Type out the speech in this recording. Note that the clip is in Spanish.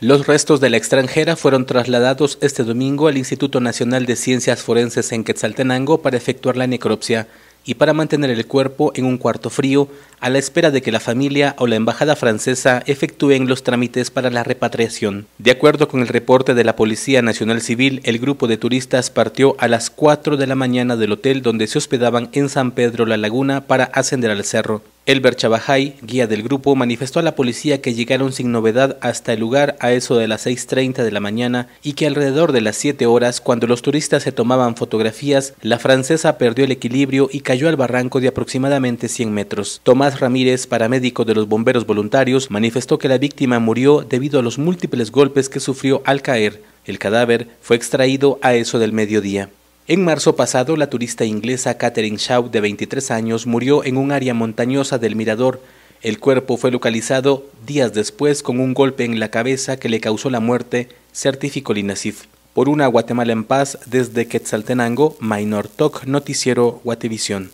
Los restos de la extranjera fueron trasladados este domingo al Instituto Nacional de Ciencias Forenses en Quetzaltenango para efectuar la necropsia y para mantener el cuerpo en un cuarto frío a la espera de que la familia o la embajada francesa efectúen los trámites para la repatriación. De acuerdo con el reporte de la Policía Nacional Civil, el grupo de turistas partió a las 4 de la mañana del hotel donde se hospedaban en San Pedro La Laguna para ascender al cerro. Elber Chabajay, guía del grupo, manifestó a la policía que llegaron sin novedad hasta el lugar a eso de las 6.30 de la mañana y que alrededor de las 7 horas, cuando los turistas se tomaban fotografías, la francesa perdió el equilibrio y cayó al barranco de aproximadamente 100 metros. Tomás Ramírez, paramédico de los bomberos voluntarios, manifestó que la víctima murió debido a los múltiples golpes que sufrió al caer. El cadáver fue extraído a eso del mediodía. En marzo pasado, la turista inglesa Catherine Shaw, de 23 años, murió en un área montañosa del Mirador. El cuerpo fue localizado días después con un golpe en la cabeza que le causó la muerte, certificó Linasif. Por una Guatemala en paz, desde Quetzaltenango, Minor Talk, Noticiero Guatevisión.